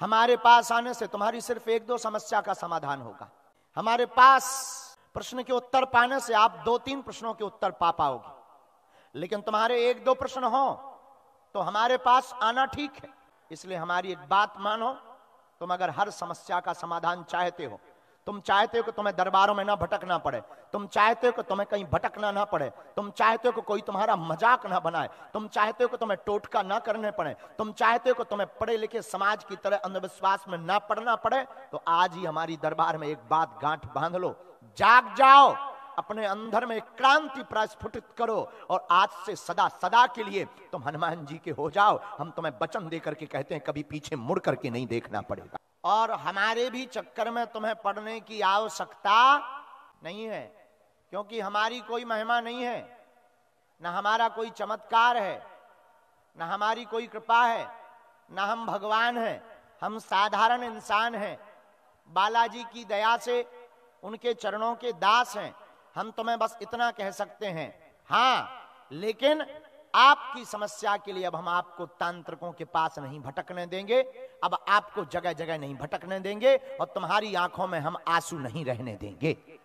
हमारे पास आने से तुम्हारी सिर्फ एक दो समस्या का समाधान होगा हमारे पास प्रश्न के उत्तर पाने से आप दो तीन प्रश्नों के उत्तर पा पाओगे लेकिन तुम्हारे एक दो प्रश्न हो तो हमारे पास आना ठीक है इसलिए हमारी एक बात मानो तुम अगर हर समस्या का समाधान चाहते हो तुम चाहते हो कि तुम्हें दरबारों में ना भटकना पड़े तुम चाहते हो कि तुम्हें कहीं भटकना ना पड़े तुम चाहते हो कि कोई तुम्हारा मजाक ना बनाए तुम चाहते हो कि तुम्हें टोटका ना करने पड़े तुम चाहते हो कि तुम्हें पढ़े लिखे समाज की तरह अंधविश्वास में ना पड़ना पड़े तो आज ही हमारी दरबार में एक बात गांठ बांध लो जाग जाओ अपने अंदर में क्रांति प्रस्फुटित करो और आज से सदा सदा के लिए तुम हनुमान जी के हो जाओ हम तुम्हें वचन दे करके कहते हैं कभी पीछे मुड़ करके नहीं देखना पड़ेगा और हमारे भी चक्कर में तुम्हें पढ़ने की आवश्यकता नहीं है क्योंकि हमारी कोई महिमा नहीं है न हमारा कोई चमत्कार है न हमारी कोई कृपा है न हम भगवान हैं हम साधारण इंसान हैं बालाजी की दया से उनके चरणों के दास हैं हम तुम्हें बस इतना कह सकते हैं हाँ लेकिन आपकी समस्या के लिए अब हम आपको तांत्रिकों के पास नहीं भटकने देंगे अब आपको जगह जगह नहीं भटकने देंगे और तुम्हारी आंखों में हम आंसू नहीं रहने देंगे